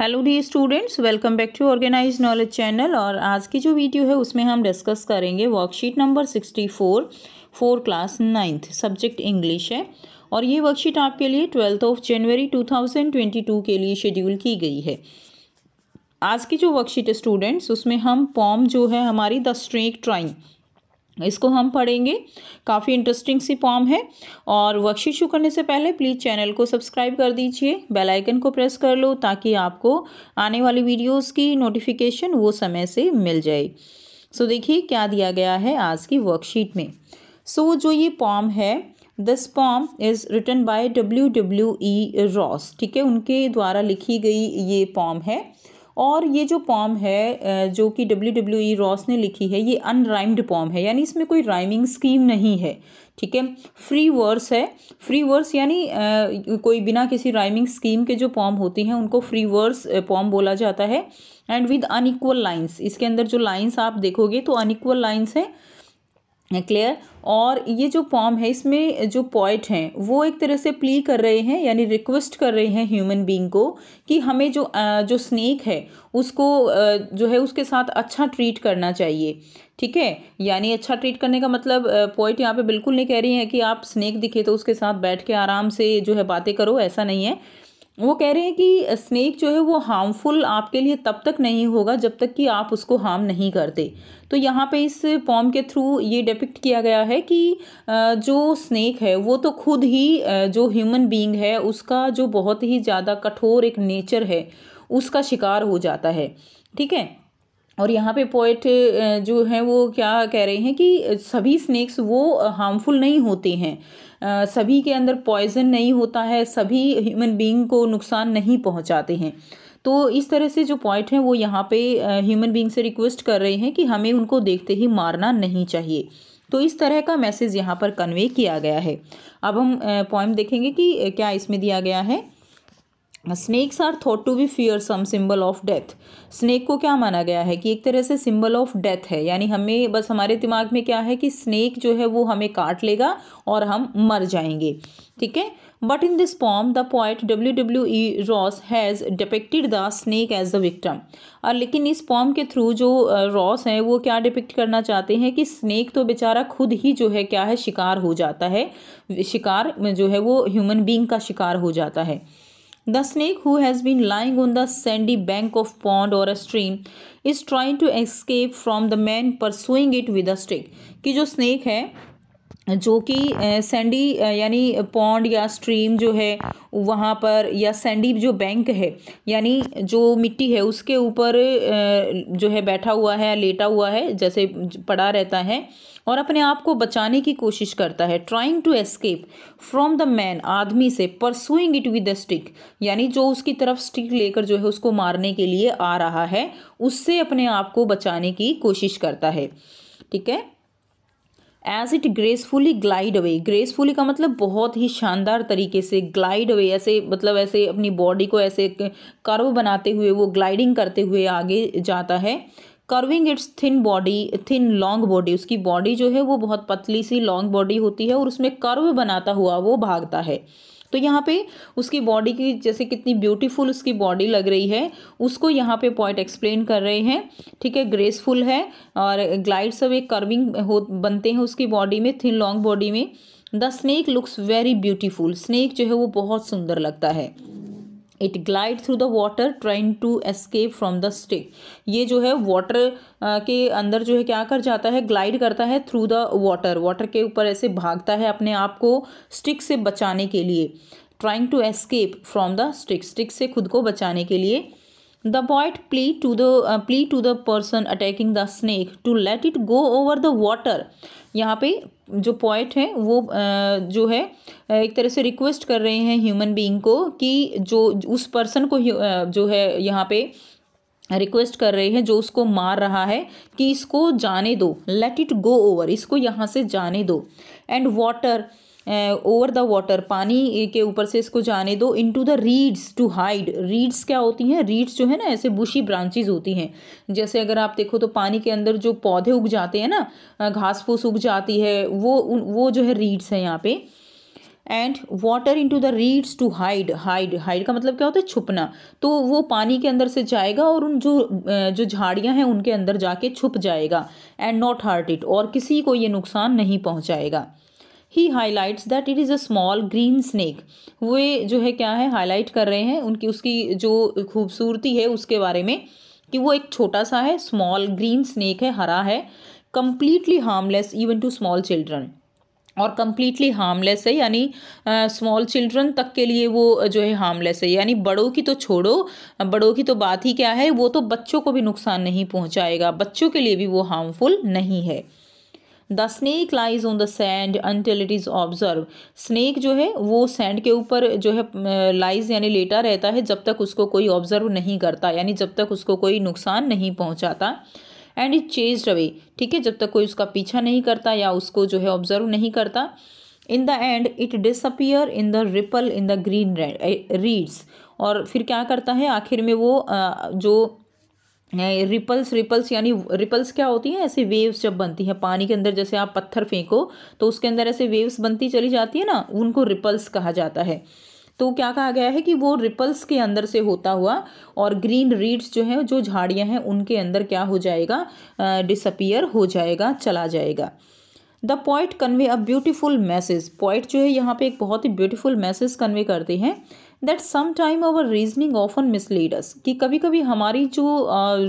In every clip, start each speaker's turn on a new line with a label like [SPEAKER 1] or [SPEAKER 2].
[SPEAKER 1] Hello dear students welcome back to organise knowledge channel और आज की जो वीडियो है उसमें हम डिस्कस करेंगे worksheet number sixty four four class ninth subject English है और ये वर्कशीट आपके लिए twelfth of January two thousand twenty two के लिए शेड्यूल की गई है आज की जो वर्कशीट है स्टूडेंट्स उसमें हम पॉम जो है हमारी द स्ट्रेक ट्राइंग इसको हम पढ़ेंगे काफ़ी इंटरेस्टिंग सी फॉर्म है और वर्कशीट शुरू करने से पहले प्लीज़ चैनल को सब्सक्राइब कर दीजिए बेल आइकन को प्रेस कर लो ताकि आपको आने वाली वीडियोस की नोटिफिकेशन वो समय से मिल जाए सो so, देखिए क्या दिया गया है आज की वर्कशीट में सो so, जो ये फॉर्म है this form is written by W W E Ross ठीक है उनके द्वारा लिखी गई ये फॉर्म है और ये जो पॉम है जो कि डब्ल्यू डब्ल्यू ई रॉस ने लिखी है ये अनराइम्ड पॉम है यानी इसमें कोई राइमिंग स्कीम नहीं है ठीक है फ्री वर्स है फ्री वर्स यानी कोई बिना किसी राइमिंग स्कीम के जो पॉम होती हैं उनको फ्री वर्स पॉम बोला जाता है एंड विद अनइक्वल लाइंस इसके अंदर जो लाइंस आप देखोगे तो अनइक्वल लाइंस हैं क्लियर और ये जो फॉर्म है इसमें जो पॉइट हैं वो एक तरह से प्ली कर रहे हैं यानी रिक्वेस्ट कर रहे हैं ह्यूमन बीइंग को कि हमें जो जो स्नेक है उसको जो है उसके साथ अच्छा ट्रीट करना चाहिए ठीक है यानी अच्छा ट्रीट करने का मतलब पॉइंट यहाँ पे बिल्कुल नहीं कह रही है कि आप स्नेक दिखे तो उसके साथ बैठ के आराम से जो है बातें करो ऐसा नहीं है वो कह रहे हैं कि स्नैक जो है वो हार्मफुल आपके लिए तब तक नहीं होगा जब तक कि आप उसको हार्म नहीं करते तो यहाँ पे इस पॉम के थ्रू ये डिपिक्ट किया गया है कि जो स्नेक है वो तो खुद ही जो ह्यूमन बीइंग है उसका जो बहुत ही ज़्यादा कठोर एक नेचर है उसका शिकार हो जाता है ठीक है और यहाँ पे पोइट जो हैं वो क्या कह रहे हैं कि सभी स्नेक्स वो हार्मफुल नहीं होते हैं सभी के अंदर पॉइजन नहीं होता है सभी ह्यूमन बीइंग को नुकसान नहीं पहुँचाते हैं तो इस तरह से जो पॉइंट हैं वो यहाँ पे ह्यूमन बीइंग से रिक्वेस्ट कर रहे हैं कि हमें उनको देखते ही मारना नहीं चाहिए तो इस तरह का मैसेज यहाँ पर कन्वे किया गया है अब हम पॉइंट देखेंगे कि क्या इसमें दिया गया है snakes are thought to be fearsome symbol of death snake को क्या माना गया है कि एक तरह से सिंबल ऑफ डेथ है यानी हमें बस हमारे दिमाग में क्या है कि स्नेक जो है वो हमें काट लेगा और हम मर जाएंगे ठीक है but in this poem the poet W W E Ross has depicted the snake as the victim और लेकिन इस पॉम के थ्रू जो रॉस uh, हैं वो क्या डिपेक्ट करना चाहते हैं कि स्नेक तो बेचारा खुद ही जो है क्या है शिकार हो जाता है शिकार जो है वो ह्यूमन बींग का शिकार हो जाता है the snake who has been lying on the sandy bank of pond और a stream is trying to escape from the man pursuing it with a stick कि जो स्नेक है जो कि सैंडी यानी पौंड या स्ट्रीम जो है वहाँ पर या सैंडी जो बैंक है यानी जो मिट्टी है उसके ऊपर जो है बैठा हुआ है लेटा हुआ है जैसे पड़ा रहता है और अपने आप को बचाने की कोशिश करता है trying to escape from the man आदमी से pursuing it with the stick यानी जो उसकी तरफ स्टिक लेकर जो है उसको मारने के लिए आ रहा है उससे अपने आप को बचाने की कोशिश करता है ठीक है as it gracefully glide away gracefully का मतलब बहुत ही शानदार तरीके से ग्लाइड अवे ऐसे मतलब ऐसे अपनी बॉडी को ऐसे कर्व बनाते हुए वो ग्लाइडिंग करते हुए आगे जाता है curving its thin body thin long body उसकी बॉडी जो है वो बहुत पतली सी लॉन्ग बॉडी होती है और उसमें कर्व बनाता हुआ वो भागता है तो यहाँ पे उसकी बॉडी की जैसे कितनी ब्यूटीफुल उसकी बॉडी लग रही है उसको यहाँ पे पॉइंट एक्सप्लेन कर रहे हैं ठीक है ग्रेसफुल है और ग्लाइड्स एक कर्विंग हो बनते हैं उसकी बॉडी में थिन लॉन्ग बॉडी में the snake looks very beautiful snake जो है वो बहुत सुंदर लगता है it glide through the water trying to escape from the stick ये जो है वाटर के अंदर जो है क्या कर जाता है ग्लाइड करता है थ्रू द वाटर वाटर के ऊपर ऐसे भागता है अपने आप को स्टिक से बचाने के लिए trying to escape from the stick stick से खुद को बचाने के लिए the poet plea to the plea to the person attacking the snake to let it go over the water यहाँ पे जो पॉइंट है वो uh, जो है uh, एक तरह से रिक्वेस्ट कर रहे हैं ह्यूमन बींग को कि जो उस पर्सन को uh, जो है यहाँ पे रिक्वेस्ट कर रहे हैं जो उसको मार रहा है कि इसको जाने दो लेट इट गो ओवर इसको यहाँ से जाने दो and water over the water पानी के ऊपर से इसको जाने दो into the reeds to hide reeds क्या होती हैं रीड्स जो है ना ऐसे बुशी ब्रांचेज होती हैं जैसे अगर आप देखो तो पानी के अंदर जो पौधे उग जाते हैं ना घास फूस उग जाती है वो वो जो है रीड्स हैं यहाँ पे and water into the reeds to hide hide hide का मतलब क्या होता है छुपना तो वो पानी के अंदर से जाएगा और उन जो जो झाड़ियाँ हैं उनके अंदर जाके छुप जाएगा एंड नॉट हार्ट इट और किसी को ये नुकसान नहीं पहुँचाएगा he highlights that it is a small green snake वे जो है क्या है हाईलाइट कर रहे हैं उनकी उसकी जो खूबसूरती है उसके बारे में कि वो एक छोटा सा है स्मॉल ग्रीन स्नैक है हरा है completely harmless even to small children और कम्प्लीटली हार्मलेस है यानी स्मॉल चिल्ड्रन तक के लिए वो जो है हार्मलेस है यानी बड़ों की तो छोड़ो बड़ों की तो बात ही क्या है वो तो बच्चों को भी नुकसान नहीं पहुंचाएगा बच्चों के लिए भी वो हार्मफुल नहीं है the snake lies on the sand until it is observe snake जो है वो सैंड के ऊपर जो है लाइज यानी लेटा रहता है जब तक उसको कोई ऑब्जर्व नहीं करता यानी जब तक उसको कोई नुकसान नहीं पहुँचाता एंड इट चेज अवे ठीक है जब तक कोई उसका पीछा नहीं करता या उसको जो है ऑब्जर्व नहीं करता in the end it disappear in the ripple in the green reeds और फिर क्या करता है आखिर में वो जो रिपल्स रिपल्स यानी रिपल्स क्या होती हैं ऐसे वेव्स जब बनती हैं पानी के अंदर जैसे आप पत्थर फेंको तो उसके अंदर ऐसे वेव्स बनती चली जाती है ना उनको रिपल्स कहा जाता है तो क्या कहा गया है कि वो रिपल्स के अंदर से होता हुआ और ग्रीन रीड्स जो हैं जो झाड़ियां हैं उनके अंदर क्या हो जाएगा डिसअपियर हो जाएगा चला जाएगा the poet convey a beautiful message poet जो है यहाँ पे एक बहुत ही ब्यूटीफुल मैसेज कन्वे करते हैं that some time our reasoning often misleads कि कभी कभी हमारी जो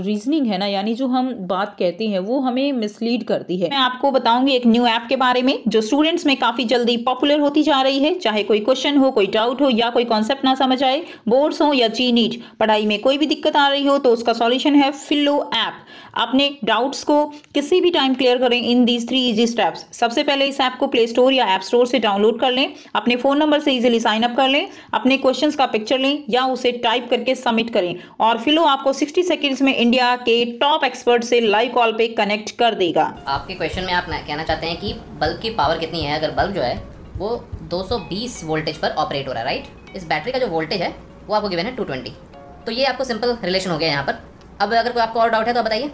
[SPEAKER 1] रीजनिंग uh, है ना यानी जो हम बात कहते हैं वो हमें मिसलीड करती है मैं आपको बताऊंगी एक न्यू ऐप के बारे में जो स्टूडेंट्स में काफी जल्दी पॉपुलर होती जा रही है चाहे कोई क्वेश्चन हो कोई डाउट हो या कोई कॉन्सेप्ट ना समझ आए बोर्ड्स हो या ची नीट पढ़ाई में कोई भी दिक्कत आ रही हो तो उसका सॉल्यूशन है फिलो ऐप अपने डाउट्स को किसी भी टाइम क्लियर करें in these three easy steps सबसे पहले इस ऐप को प्ले स्टोर या ऐप स्टोर से डाउनलोड कर लें अपने फोन नंबर से इजिली साइन अप कर लें अपने क्वेश्चन क्वेश्चंस का पिक्चर लें या उसे टाइप करके सबमिट करें और फिलो आपको 60 सेकंड्स में इंडिया के टॉप एक्सपर्ट से लाइव कॉल पे कनेक्ट कर देगा आपके क्वेश्चन में आप कहना चाहते हैं कि बल्ब की पावर कितनी है अगर बल्ब जो है वो 220 वोल्टेज पर ऑपरेट हो रहा है राइट इस बैटरी का जो वोल्टेज है वो आपको गिवन है 220 तो ये आपको सिंपल रिलेशन हो गया यहाँ पर अब अगर कोई आपको और डाउट है तो बताइए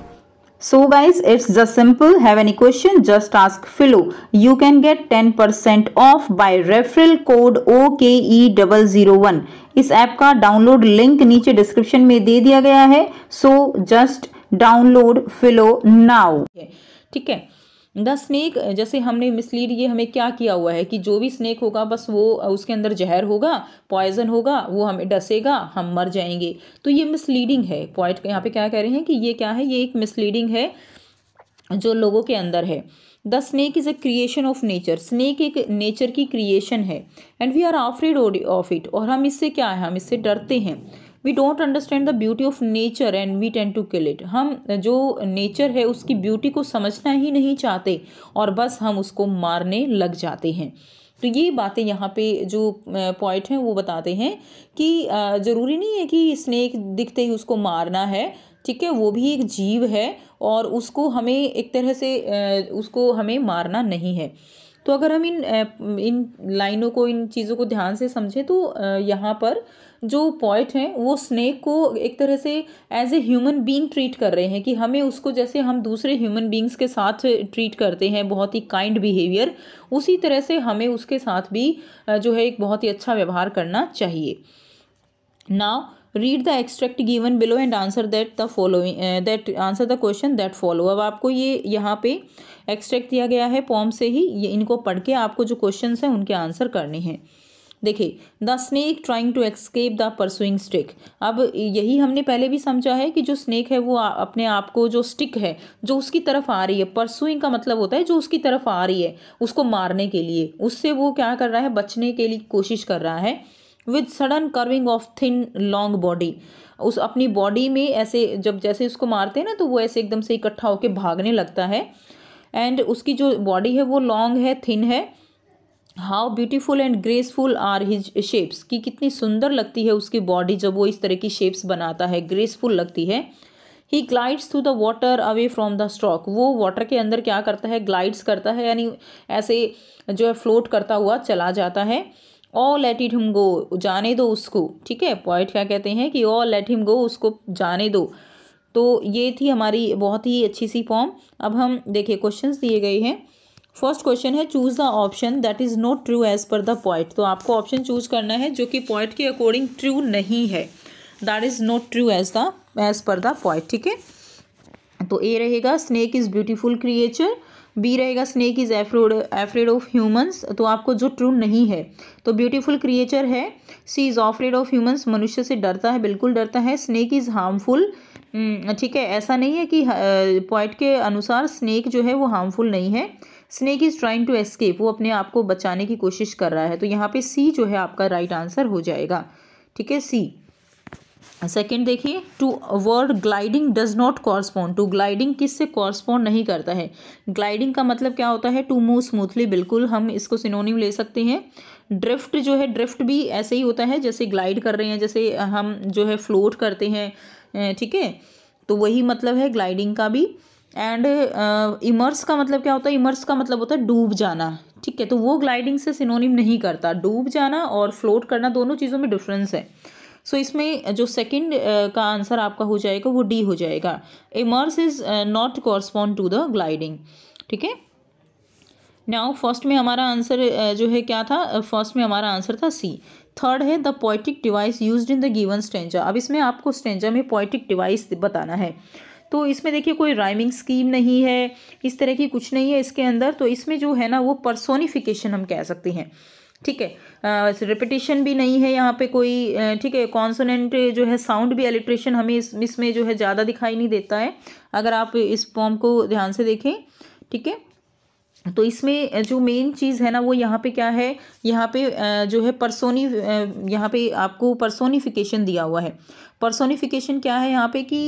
[SPEAKER 1] So guys, it's just simple. Have any question? Just ask Philo. You can get 10% off by referral code OKE001. इस ऐप का डाउनलोड लिंक नीचे डिस्क्रिप्शन में दे दिया गया है so just download Filo now ठीक है द स्नेक जैसे हमने मिसलीड ये हमें क्या किया हुआ है कि जो भी स्नेक होगा बस वो उसके अंदर जहर होगा पॉइजन होगा वो हमें डसेगा हम मर जाएंगे तो ये मिसलीडिंग है पॉइंट यहाँ पे क्या कह रहे हैं कि ये क्या है ये एक मिसलीडिंग है जो लोगों के अंदर है the snake is a creation of nature snake एक नेचर की क्रिएशन है and we are afraid of it और हम इससे क्या है हम इससे डरते हैं we don't understand the beauty of nature and we tend to kill it हम जो नेचर है उसकी ब्यूटी को समझना ही नहीं चाहते और बस हम उसको मारने लग जाते हैं तो ये बातें यहाँ पे जो पॉइंट हैं वो बताते हैं कि ज़रूरी नहीं है कि स्नेक दिखते ही उसको मारना है ठीक है वो भी एक जीव है और उसको हमें एक तरह से उसको हमें मारना नहीं है तो अगर हम इन इन लाइनों को इन चीज़ों को ध्यान से समझें तो यहाँ पर जो पॉइट हैं वो स्नेक को एक तरह से as a human being treat कर रहे हैं कि हमें उसको जैसे हम दूसरे ह्यूमन बींग्स के साथ ट्रीट करते हैं बहुत ही काइंड बिहेवियर उसी तरह से हमें उसके साथ भी जो है एक बहुत ही अच्छा व्यवहार करना चाहिए now read the extract given below and answer that the following that answer the question that follow अब आपको ये यहाँ पे एक्सट्रैक्ट दिया गया है पॉम से ही ये इनको पढ़ के आपको जो क्वेश्चन हैं उनके आंसर करने हैं देखिए the snake trying to escape the pursuing stick अब यही हमने पहले भी समझा है कि जो स्नेक है वो अपने आप को जो स्टिक है जो उसकी तरफ आ रही है परसुइंग का मतलब होता है जो उसकी तरफ आ रही है उसको मारने के लिए उससे वो क्या कर रहा है बचने के लिए कोशिश कर रहा है with sudden curving of thin long body उस अपनी बॉडी में ऐसे जब जैसे उसको मारते हैं ना तो वो ऐसे एकदम से इकट्ठा होकर भागने लगता है एंड उसकी जो बॉडी है वो लॉन्ग है थिन है how beautiful and graceful are his shapes कि कितनी सुंदर लगती है उसकी बॉडी जब वो इस तरह की शेप्स बनाता है ग्रेसफुल लगती है he glides through the water away from the stroke वो वाटर के अंदर क्या करता है ग्लाइड्स करता है यानी ऐसे जो है फ्लोट करता हुआ चला जाता है all let it him go जाने दो उसको ठीक है पॉइंट क्या कहते हैं कि ऑल लेट हिम गो उसको जाने दो तो ये थी हमारी बहुत ही अच्छी सी फॉर्म अब हम देखिए क्वेश्चंस दिए गए हैं फर्स्ट क्वेश्चन है choose the option that is not true as per the poet तो आपको ऑप्शन चूज करना है जो कि पॉइंट के अकॉर्डिंग ट्रू नहीं है that is not true as the as per the poet ठीक है तो ए रहेगा snake is beautiful creature B रहेगा snake is afraid afraid of humans तो आपको जो ट्रू नहीं है तो ब्यूटीफुल क्रिएचर है C is afraid of humans मनुष्य से डरता है बिल्कुल डरता है स्नेक इज़ हार्मफुल ठीक है ऐसा नहीं है कि पॉइंट के अनुसार स्नेक जो है वो हार्मफुल नहीं है snake is trying to escape वो अपने आप को बचाने की कोशिश कर रहा है तो यहाँ पे सी जो है आपका राइट right आंसर हो जाएगा ठीक है सी सेकेंड देखिए to word gliding does not correspond to gliding किस से कॉरस्पॉन्ड नहीं करता है ग्लाइडिंग का मतलब क्या होता है टू मूव स्मूथली बिल्कुल हम इसको सिनोनिम ले सकते हैं ड्रिफ्ट जो है ड्रिफ्ट भी ऐसे ही होता है जैसे ग्लाइड कर रहे हैं जैसे हम जो है फ्लोट करते हैं ठीक है तो वही मतलब है ग्लाइडिंग का भी एंड इमर्स uh, का मतलब क्या होता है इमर्स का मतलब होता है डूब जाना ठीक है तो वो ग्लाइडिंग से सिनोनिम नहीं करता डूब जाना और फ्लोट करना दोनों चीज़ों में डिफरेंस है सो so, इसमें जो सेकंड uh, का आंसर आपका हो जाएगा वो डी हो जाएगा immerse is not correspond to the gliding ठीक है नाउ फर्स्ट में हमारा आंसर uh, जो है क्या था फर्स्ट uh, में हमारा आंसर था सी थर्ड है the poetic device use in the given stanza अब इसमें आपको स्टेंजा में पोइटिक डिवाइस बताना है तो इसमें देखिए कोई राइमिंग स्कीम नहीं है इस तरह की कुछ नहीं है इसके अंदर तो इसमें जो है ना वो पर्सोनिफिकेशन हम कह सकते हैं ठीक है रिपीटेशन भी नहीं है यहाँ पे कोई ठीक है कॉन्सोनेंट जो है साउंड भी एलिट्रेशन हमें इस इसमें जो है ज़्यादा दिखाई नहीं देता है अगर आप इस फॉर्म को ध्यान से देखें ठीक है तो इसमें जो मेन चीज़ है ना वो यहाँ पे क्या है यहाँ पे जो है परसोनी यहाँ पे आपको परसोनीफिकेशन दिया हुआ है पर्सोनिफिकेशन क्या है यहाँ पे कि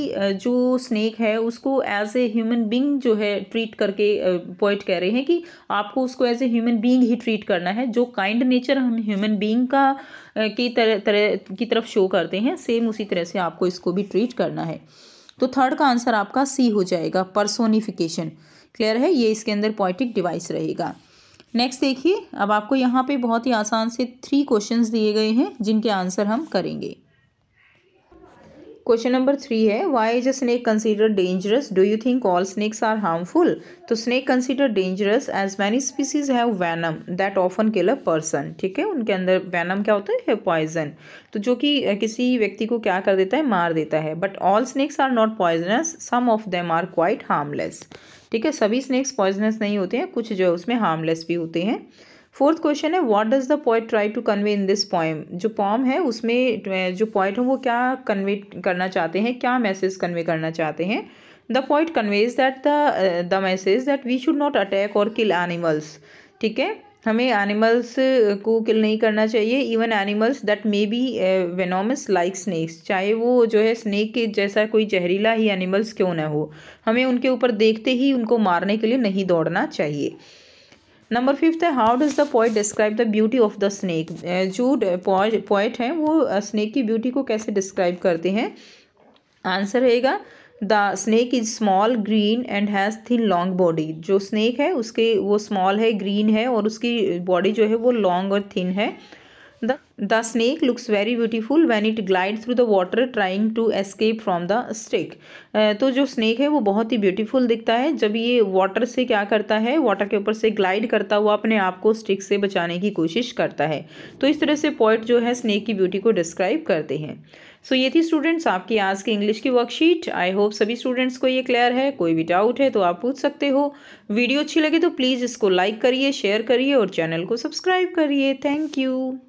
[SPEAKER 1] जो स्नेक है उसको एज ए ह्यूमन बींग जो है ट्रीट करके पॉइंट कह रहे हैं कि आपको उसको एज ए ह्यूमन बींग ही ट्रीट करना है जो काइंड नेचर हम ह्यूमन बींग का की तरह तरह की तरफ शो करते हैं सेम उसी तरह से आपको इसको भी ट्रीट करना है तो थर्ड का आंसर आपका सी हो जाएगा पर्सोनिफिकेशन क्लियर है ये इसके अंदर पॉइटिक डिवाइस रहेगा नेक्स्ट देखिए अब आपको यहाँ पे बहुत ही आसान से थ्री क्वेश्चंस दिए गए हैं जिनके आंसर हम करेंगे क्वेश्चन नंबर थ्री है why is a snake consider dangerous do you think all snakes are harmful तो snake consider dangerous as many species have venom that often kill a person ठीक है उनके अंदर वैनम क्या होता है पॉइजन तो जो कि किसी व्यक्ति को क्या कर देता है मार देता है but all snakes are not poisonous some of them are quite harmless ठीक है सभी स्नेक्स पॉइजनस नहीं होते हैं कुछ जो है उसमें हार्मलेस भी होते हैं फोर्थ क्वेश्चन है what does the poet try to convey in this poem जो पॉम है उसमें जो पॉइंट है वो क्या कन्वे करना चाहते हैं क्या मैसेज कन्वे करना चाहते हैं the poet conveys that the the message that we should not attack और किल एनिमल्स ठीक है हमें एनिमल्स को किल नहीं करना चाहिए even animals that may be venomous like snakes चाहे वो जो है स्नैक के जैसा कोई जहरीला ही एनिमल्स क्यों ना हो हमें उनके ऊपर देखते ही उनको मारने के लिए नहीं दौड़ना चाहिए नंबर फिफ्थ है how does the poet describe the beauty of the snake जो पॉइट हैं वो स्नैक की ब्यूटी को कैसे डिस्क्राइब करते हैं आंसर रहेगा the snake is small green and has thin long body जो स्नैक है उसके वो स्मॉल है ग्रीन है और उसकी बॉडी जो है वो लॉन्ग और थिन है the snake looks very beautiful when it glide through the water trying to escape from the stake तो जो स्नेक है वो बहुत ही ब्यूटीफुल दिखता है जब ये वाटर से क्या करता है वाटर के ऊपर से ग्लाइड करता हुआ अपने आप को स्टिक से बचाने की कोशिश करता है तो इस तरह से पॉइंट जो है स्नेक की ब्यूटी को डिस्क्राइब करते हैं सो so, ये थी स्टूडेंट्स आपकी आज की इंग्लिश की वर्कशीट आई होप सभी स्टूडेंट्स को ये क्लियर है कोई भी डाउट है तो आप पूछ सकते हो वीडियो अच्छी लगे तो प्लीज़ इसको लाइक करिए शेयर करिए और चैनल को सब्सक्राइब करिए थैंक यू